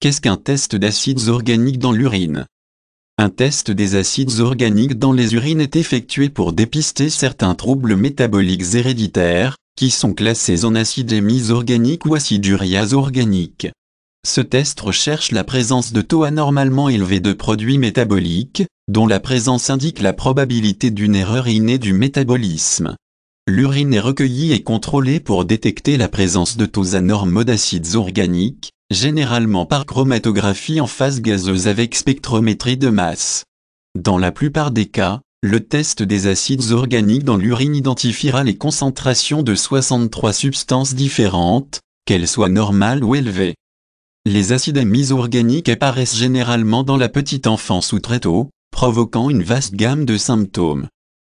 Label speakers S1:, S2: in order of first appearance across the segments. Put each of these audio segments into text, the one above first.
S1: Qu'est-ce qu'un test d'acides organiques dans l'urine Un test des acides organiques dans les urines est effectué pour dépister certains troubles métaboliques héréditaires, qui sont classés en acidémies organiques ou acidurias organiques. Ce test recherche la présence de taux anormalement élevés de produits métaboliques, dont la présence indique la probabilité d'une erreur innée du métabolisme. L'urine est recueillie et contrôlée pour détecter la présence de taux anormaux d'acides organiques, généralement par chromatographie en phase gazeuse avec spectrométrie de masse. Dans la plupart des cas, le test des acides organiques dans l'urine identifiera les concentrations de 63 substances différentes, qu'elles soient normales ou élevées. Les acides mise organiques apparaissent généralement dans la petite enfance ou très tôt, provoquant une vaste gamme de symptômes.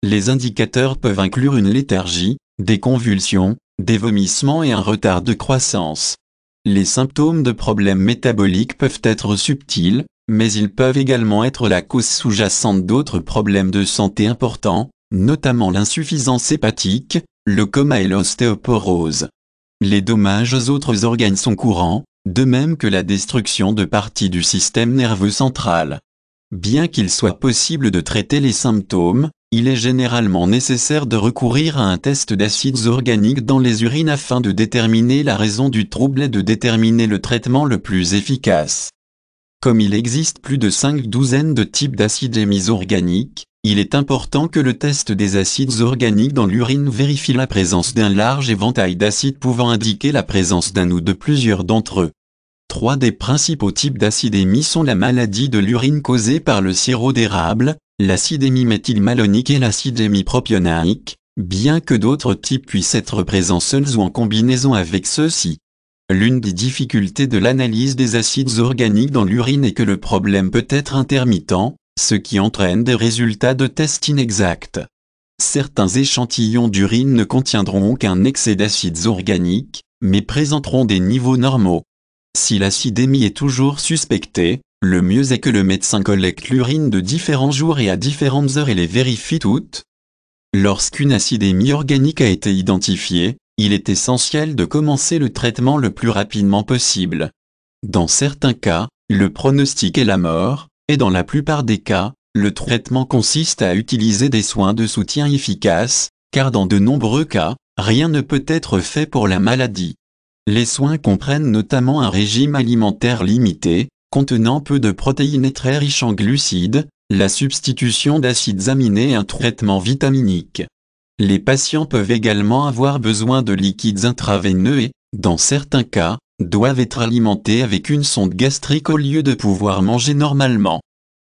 S1: Les indicateurs peuvent inclure une léthargie, des convulsions, des vomissements et un retard de croissance. Les symptômes de problèmes métaboliques peuvent être subtils, mais ils peuvent également être la cause sous-jacente d'autres problèmes de santé importants, notamment l'insuffisance hépatique, le coma et l'ostéoporose. Les dommages aux autres organes sont courants, de même que la destruction de parties du système nerveux central. Bien qu'il soit possible de traiter les symptômes, il est généralement nécessaire de recourir à un test d'acides organiques dans les urines afin de déterminer la raison du trouble et de déterminer le traitement le plus efficace. Comme il existe plus de 5 douzaines de types d'acides émis organiques, il est important que le test des acides organiques dans l'urine vérifie la présence d'un large éventail d'acides pouvant indiquer la présence d'un ou de plusieurs d'entre eux. Trois des principaux types d'acidémie sont la maladie de l'urine causée par le sirop d'érable, L'acidémie méthylmalonique et l'acide propionaïque, bien que d'autres types puissent être présents seuls ou en combinaison avec ceux-ci. L'une des difficultés de l'analyse des acides organiques dans l'urine est que le problème peut être intermittent, ce qui entraîne des résultats de tests inexacts. Certains échantillons d'urine ne contiendront qu'un excès d'acides organiques, mais présenteront des niveaux normaux. Si l'acidémie est toujours suspectée, le mieux est que le médecin collecte l'urine de différents jours et à différentes heures et les vérifie toutes. Lorsqu'une acidémie organique a été identifiée, il est essentiel de commencer le traitement le plus rapidement possible. Dans certains cas, le pronostic est la mort, et dans la plupart des cas, le traitement consiste à utiliser des soins de soutien efficaces, car dans de nombreux cas, rien ne peut être fait pour la maladie. Les soins comprennent notamment un régime alimentaire limité, Contenant peu de protéines et très riches en glucides, la substitution d'acides aminés et un traitement vitaminique. Les patients peuvent également avoir besoin de liquides intraveineux et, dans certains cas, doivent être alimentés avec une sonde gastrique au lieu de pouvoir manger normalement.